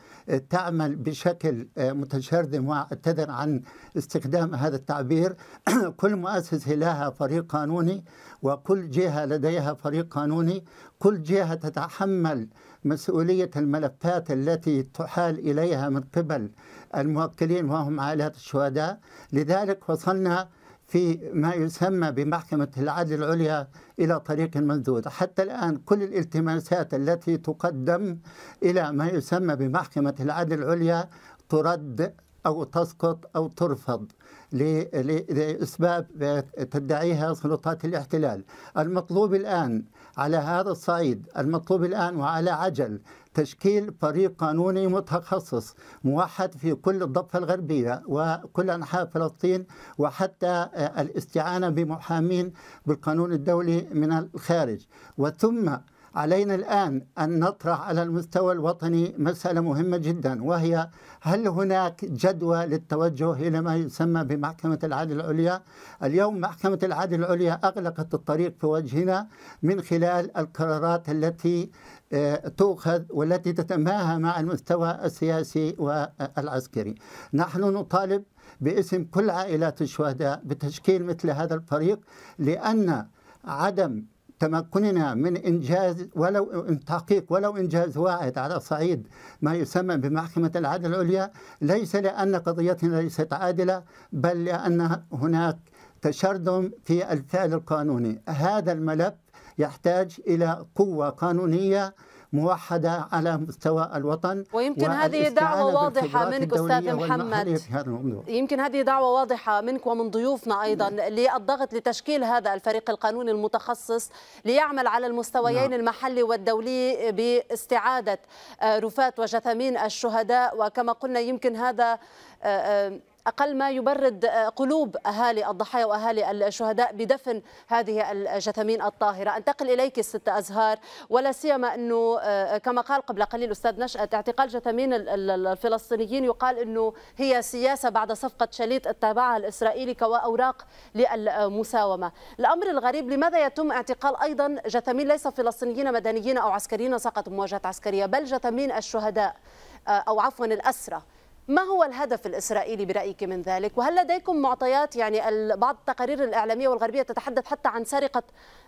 تعمل بشكل متشرذم واعتذر عن استخدام هذا التعبير كل مؤسسة لها فريق قانوني وكل جهة لديها فريق قانوني كل جهة تتحمل مسؤولية الملفات التي تحال إليها من قبل الموكلين وهم عائلات الشهداء لذلك وصلنا في ما يسمى بمحكمة العدل العليا إلى طريق ممدود حتى الآن كل الالتماسات التي تقدم إلى ما يسمى بمحكمة العدل العليا ترد أو تسقط أو ترفض لأسباب تدعيها سلطات الاحتلال المطلوب الآن على هذا الصعيد المطلوب الآن وعلى عجل تشكيل فريق قانوني متخصص موحد في كل الضفة الغربية وكل أنحاء فلسطين وحتى آه، الاستعانة بمحامين بالقانون الدولي من الخارج وثم علينا الآن أن نطرح على المستوى الوطني مسألة مهمة جدا وهي هل هناك جدوى للتوجه إلى ما يسمى بمحكمة العدل العليا اليوم محكمة العدل العليا أغلقت الطريق في وجهنا من خلال القرارات التي تؤخذ والتي تتماهى مع المستوى السياسي والعسكري نحن نطالب باسم كل عائلات الشهداء بتشكيل مثل هذا الفريق لأن عدم تمكننا من انجاز ولو تحقيق ولو انجاز واحد على صعيد ما يسمى بمحكمه العدل العليا ليس لان قضيتنا ليست عادله بل لان هناك تشرذم في الفعل القانوني هذا الملف يحتاج إلى قوة قانونية موحدة على مستوى الوطن ويمكن هذه دعوة واضحة منك أستاذ محمد يمكن هذه دعوة واضحة منك ومن ضيوفنا أيضا للضغط لتشكيل هذا الفريق القانوني المتخصص ليعمل على المستويين نعم. المحلي والدولي باستعادة آه، رفات وجثامين الشهداء وكما قلنا يمكن هذا آه، آه، أقل ما يبرد آه، قلوب أهالي الضحايا وأهالي الشهداء بدفن هذه الجثمين الطاهرة أنتقل إليك الست أزهار ولا سيما أنه آه، كما قال قبل قليل أستاذ نشأت اعتقال جثمين الفلسطينيين يقال أنه هي سياسة بعد صفقة شليط اتبعها الإسرائيلي كأوراق للمساومة الأمر الغريب لماذا يتم اعتقال أيضا جثمين ليس فلسطينيين مدنيين أو عسكريين سقطوا مواجهات عسكرية بل جثمين الشهداء آه، أو عفوا الأسرة ما هو الهدف الإسرائيلي برأيك من ذلك وهل لديكم معطيات يعني بعض التقارير الإعلامية والغربية تتحدث حتى عن سرقة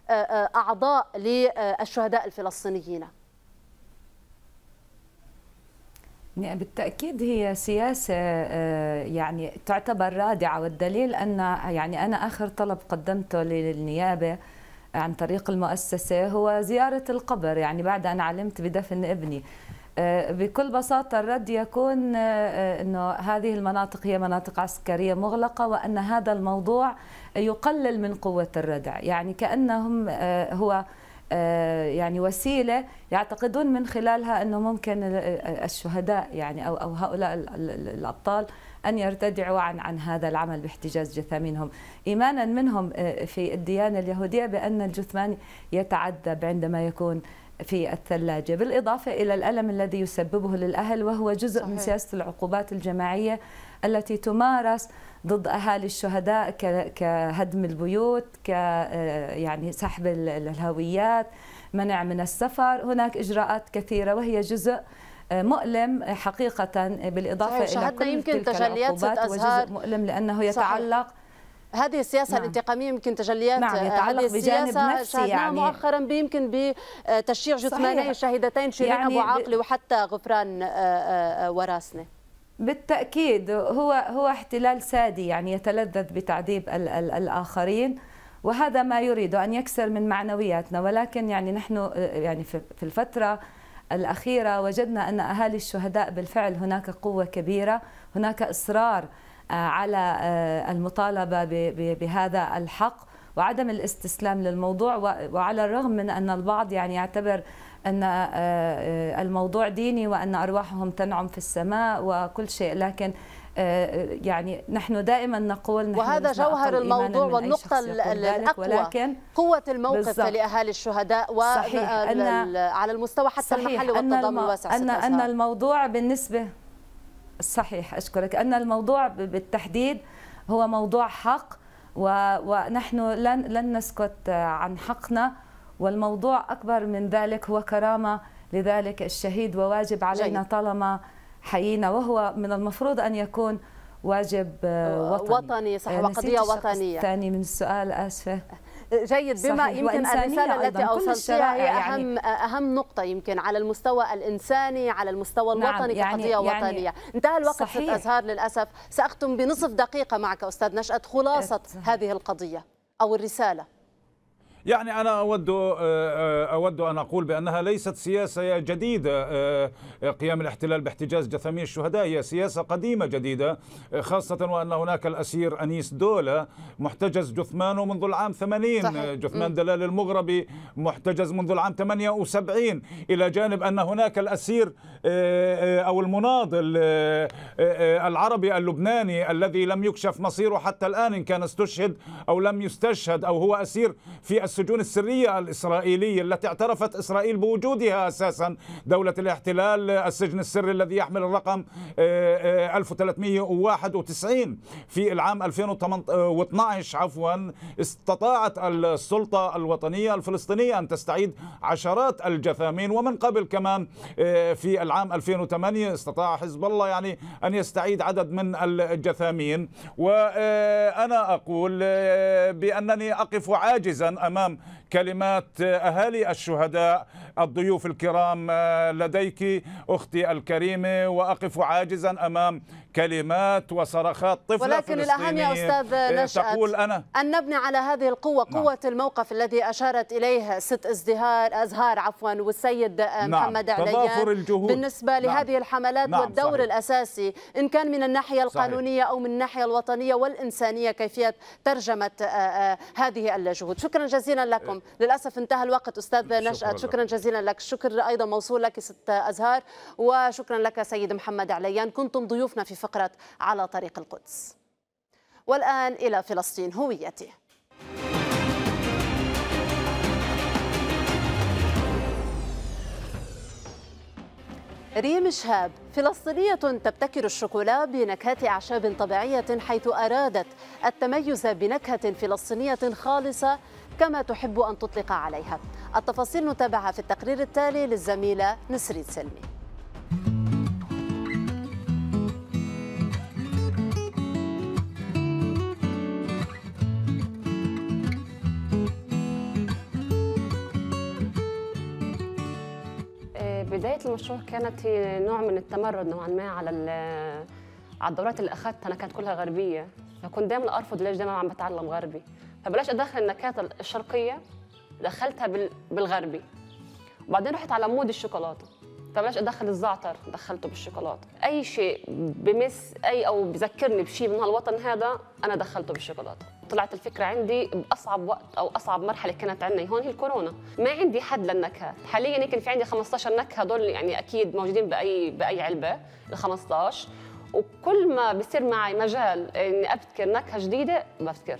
آه، آه، أعضاء للشهداء الفلسطينيين نعم، بالتأكيد هي سياسة آه، يعني تعتبر رادعة والدليل أن يعني أنا آخر طلب قدمته للنيابة عن طريق المؤسسة هو زيارة القبر يعني بعد أن علمت بدفن ابني آه، بكل بساطة الرد يكون آه، آه، أنه هذه المناطق هي مناطق عسكرية مغلقة وأن هذا الموضوع يقلل من قوة الردع يعني كأنهم هو يعني وسيله يعتقدون من خلالها انه ممكن الشهداء يعني او او هؤلاء الابطال ان يرتدعوا عن عن هذا العمل باحتجاز جثامينهم، ايمانا منهم في الديانه اليهوديه بان الجثمان يتعذب عندما يكون في الثلاجة بالإضافة إلى الألم الذي يسببه للأهل وهو جزء صحيح. من سياسة العقوبات الجماعية التي تمارس ضد أهالي الشهداء كهدم البيوت ك آه، يعني سحب الهويات منع من السفر هناك إجراءات كثيرة وهي جزء آه، مؤلم حقيقة بالإضافة صحيح. إلى كل يمكن تلك العقوبات وجزء مؤلم لأنه يتعلق صحيح. هذه السياسه نعم. الانتقاميه يمكن تجليات نعم آه، يتعلق بجانب نفسي يعني مؤخرا يمكن بتشييع جثماني شهيدتين شيرين يعني ابو عاقله وحتى غفران آه، آه، وراسنه بالتاكيد هو هو احتلال سادي يعني يتلذذ بتعذيب ال ال الاخرين وهذا ما يريد ان يكسر من معنوياتنا ولكن يعني نحن يعني في الفتره الاخيره وجدنا ان اهالي الشهداء بالفعل هناك قوه كبيره هناك اصرار آه، على آه، المطالبة بهذا الحق وعدم الاستسلام للموضوع وعلى الرغم من أن البعض يعني يعتبر أن آه، الموضوع ديني وأن أرواحهم تنعم في السماء وكل شيء لكن يعني نحن دائما نقول نحن وهذا جوهر الموضوع والنقطة الأقوى ولكن قوة الموقف بالزبط. لأهالي الشهداء وعلى على المستوى حتى المحلي والتضامن الواسع أن, أن الموضوع بالنسبة صحيح أشكرك أن الموضوع بالتحديد هو موضوع حق ونحن لن لن نسكت عن حقنا والموضوع أكبر من ذلك هو كرامة لذلك الشهيد وواجب علينا جيد. طالما حيينا وهو من المفروض أن يكون واجب آه، آه، وطني وطني صح آه، وقضية وطنية ثاني من السؤال آسفة جيد بما صحيح. يمكن الرساله التي اوصلتها هي يعني. اهم يعني اهم نقطه يمكن على المستوى الانساني على المستوى نعم، الوطني نعم كقضيه يعني وطنيه يعني انتهى الوقت صحيح. في الازهار للاسف ساختم بنصف دقيقه معك استاذ نشأت خلاصه هذه القضيه او الرساله يعني أنا أود آه، آه، أود أن أقول بأنها ليست سياسة جديدة آه، قيام الاحتلال باحتجاز جثامي الشهداء هي سياسة قديمة جديدة خاصة وأن هناك الأسير أنيس دولة محتجز جثمانه منذ العام 80 صحيح. جثمان دلال المغربي محتجز منذ العام 78 إلى جانب أن هناك الأسير أو المناضل العربي اللبناني الذي لم يكشف مصيره حتى الآن إن كان استشهد أو لم يستشهد أو هو أسير في السجون السرية الإسرائيلية التي اعترفت إسرائيل بوجودها أساسا دولة الاحتلال السجن السري الذي يحمل الرقم 1391 آه، آه، في العام 2012 عفوا استطاعت السلطة الوطنية الفلسطينية أن تستعيد عشرات الجثامين ومن قبل كمان آه، في العام 2008 استطاع حزب الله يعني أن يستعيد عدد من الجثامين وأنا أقول بأنني أقف عاجزا أمام tamam كلمات أهالي الشهداء الضيوف الكرام آه، لديك أختي الكريمة وأقف عاجزا أمام كلمات وصرخات طفلة ولكن الأهم يا أستاذ آه، نشأت تقول أنا أن نبني على هذه القوة نعم. قوة نعم. الموقف الذي أشارت إليه ست ازدهار أزهار عفوا والسيد آه، نعم. محمد الجهود بالنسبة نعم. لهذه نعم. الحملات نعم. والدور صحيح. الأساسي إن كان من الناحية القانونية صحيح. أو من الناحية الوطنية والإنسانية كيفية ترجمة هذه الجهود شكرا جزيلا لكم اليوم للأسف انتهى الوقت أستاذ نشأت شكرا جزيلا لك شكر أيضا موصول لك ست أزهار وشكرا لك سيد محمد عليان كنتم ضيوفنا في فقرة على طريق القدس والآن إلى فلسطين هويتي ريم شهاب فلسطينية تبتكر الشوكولا بنكهات أعشاب طبيعية حيث أرادت التميز بنكهة فلسطينية خالصة كما تحب أن تطلق عليها التفاصيل نتابعها في التقرير التالي للزميلة نسرين سلمي آه، بداية المشروع كانت هي نوع من التمرد نوعا ما على على الدورات اللي اخذتها انا كانت كلها غربيه فكنت دايما ارفض ليش دايما عم بتعلم غربي فبلاش ادخل النكهات الشرقيه دخلتها بالغربي وبعدين رحت على مود الشوكولاته فبلاش ادخل الزعتر دخلته بالشوكولاته اي شيء بمس اي او بذكرني بشيء من هالوطن هذا انا دخلته بالشوكولاته طلعت الفكره عندي باصعب وقت او اصعب مرحله كانت عندنا هون هي الكورونا ما عندي حد للنكهات حاليا يمكن في عندي 15 نكهه هذول يعني اكيد موجودين باي باي علبه ال 15 وكل ما بصير معي مجال اني ابتكر نكهه جديده ببتكر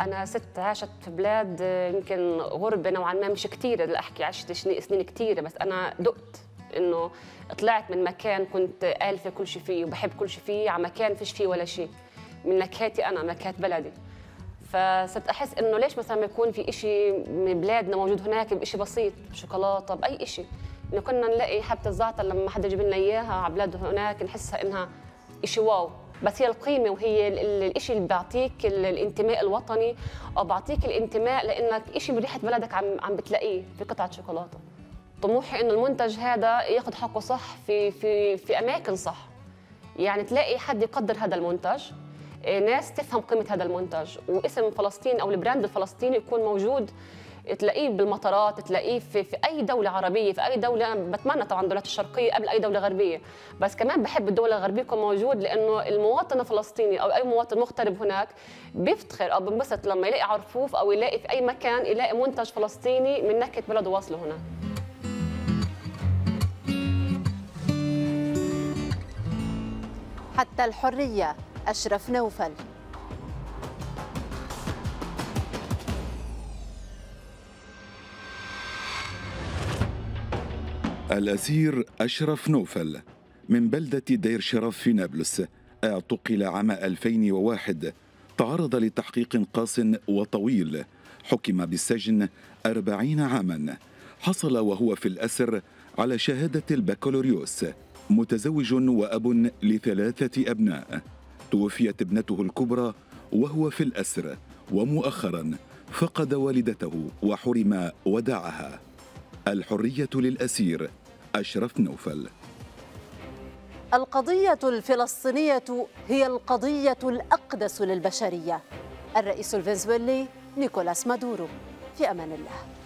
انا ست عاشت في بلاد يمكن غربه نوعا ما مش كثير لاحكي عشت سنين كثيره بس انا دقت انه طلعت من مكان كنت الفه كل شيء فيه وبحب كل شيء فيه على مكان فيش فيه ولا شيء من نكهتي انا نكهه بلدي فصرت احس انه ليش مثلا ما يكون في شيء من بلادنا موجود هناك بشيء بسيط شوكولاته باي شيء انه كنا نلاقي حبه الزعتر لما حدا يجيب لنا اياها على بلاد هناك نحسها انها شيء واو بس هي القيمه وهي الشيء اللي بيعطيك الانتماء الوطني او بيعطيك الانتماء لانك شيء بريحه بلدك عم عم بتلاقيه في قطعه شوكولاته طموحي انه المنتج هذا ياخذ حقه صح في في في اماكن صح يعني تلاقي حد يقدر هذا المنتج إيه، ناس تفهم قيمه هذا المنتج واسم فلسطين او البراند الفلسطيني يكون موجود تلاقيه بالمطارات تلاقيه في, في اي دوله عربيه في اي دوله انا بتمنى طبعا الدولات الشرقيه قبل اي دوله غربيه بس كمان بحب الدول الغربيه يكون موجود لانه المواطن الفلسطيني او اي مواطن مغترب هناك بيفتخر او بنبسط لما يلاقي عرفوف او يلاقي في اي مكان يلاقي منتج فلسطيني من نكهه بلده واصله هناك حتى الحريه اشرف نوفل الأسير أشرف نوفل من بلدة دير شرف في نابلس اعتقل عام 2001 تعرض لتحقيق قاس وطويل حكم بالسجن أربعين عاما حصل وهو في الأسر على شهادة البكالوريوس متزوج وأب لثلاثة أبناء توفيت ابنته الكبرى وهو في الأسر ومؤخرا فقد والدته وحرم ودعها الحرية للأسير أشرف نوفل القضية الفلسطينية هي القضية الأقدس للبشرية الرئيس الفنزويلي نيكولاس مادورو في أمان الله